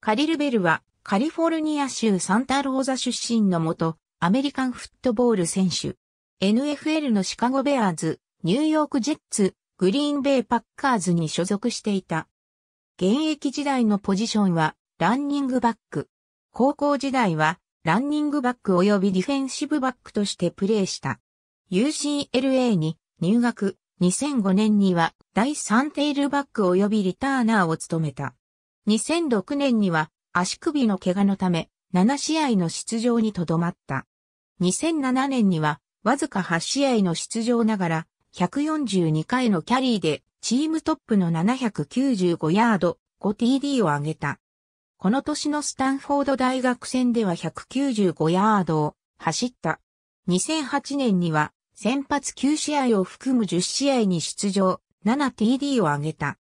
カリル・ベルはカリフォルニア州サンタローザ出身の元アメリカンフットボール選手。NFL のシカゴベアーズ、ニューヨークジェッツ、グリーンベイパッカーズに所属していた。現役時代のポジションはランニングバック。高校時代はランニングバック及びディフェンシブバックとしてプレーした。UCLA に入学、2005年には第3テールバック及びリターナーを務めた。2006年には足首の怪我のため7試合の出場にとどまった。2007年にはわずか8試合の出場ながら142回のキャリーでチームトップの795ヤード 5TD を上げた。この年のスタンフォード大学戦では195ヤードを走った。2008年には先発9試合を含む10試合に出場 7TD を上げた。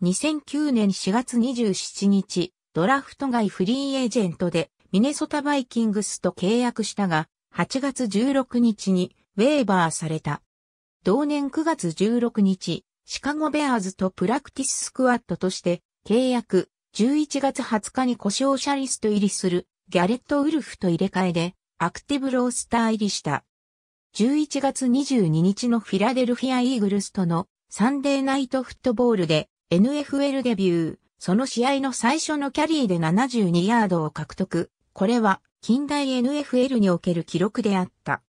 2009年4月27日、ドラフト外フリーエージェントでミネソタバイキングスと契約したが、8月16日にウェーバーされた。同年9月16日、シカゴベアーズとプラクティススクワットとして契約、11月20日に故障者リスト入りするギャレット・ウルフと入れ替えでアクティブロースター入りした。11月22日のフィラデルフィア・イーグルスとのサンデーナイトフットボールで NFL デビュー、その試合の最初のキャリーで72ヤードを獲得。これは近代 NFL における記録であった。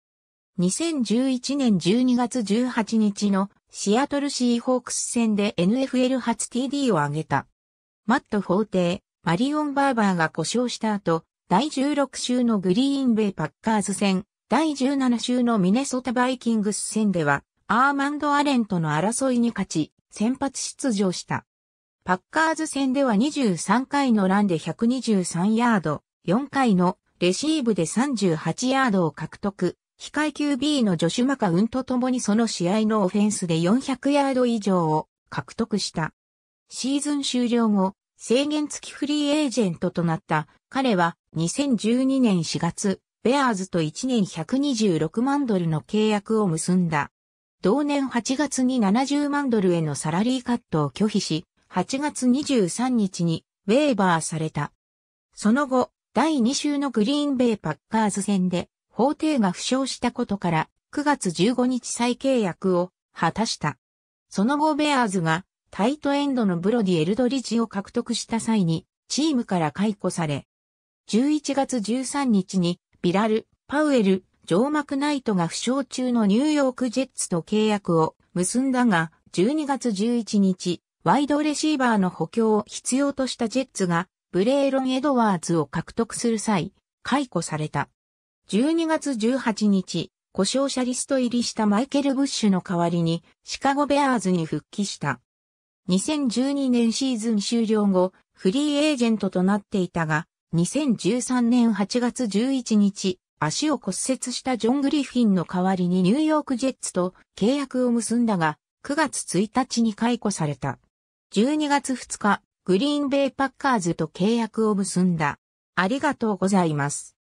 2011年12月18日のシアトルシーホークス戦で NFL 初 TD を挙げた。マット法廷、マリオン・バーバーが故障した後、第16週のグリーンベイ・パッカーズ戦、第17週のミネソタ・バイキングス戦では、アーマンド・アレンとの争いに勝ち、先発出場した。パッカーズ戦では23回のランで123ヤード、4回のレシーブで38ヤードを獲得。非階級 B のジョシュ・マカウンと共にその試合のオフェンスで400ヤード以上を獲得した。シーズン終了後、制限付きフリーエージェントとなった彼は2012年4月、ベアーズと1年126万ドルの契約を結んだ。同年8月に70万ドルへのサラリーカットを拒否し、8月23日にウェーバーされた。その後、第2週のグリーンベイパッカーズ戦で、法廷が負傷したことから、9月15日再契約を果たした。その後ベアーズがタイトエンドのブロディ・エルドリッジを獲得した際に、チームから解雇され、11月13日にビラル、パウエル、上幕ナイトが負傷中のニューヨークジェッツと契約を結んだが、12月11日、ワイドレシーバーの補強を必要としたジェッツが、ブレーロン・エドワーズを獲得する際、解雇された。12月18日、故障者リスト入りしたマイケル・ブッシュの代わりに、シカゴ・ベアーズに復帰した。2012年シーズン終了後、フリーエージェントとなっていたが、2013年8月11日、足を骨折したジョン・グリフィンの代わりにニューヨークジェッツと契約を結んだが、9月1日に解雇された。12月2日、グリーンベイパッカーズと契約を結んだ。ありがとうございます。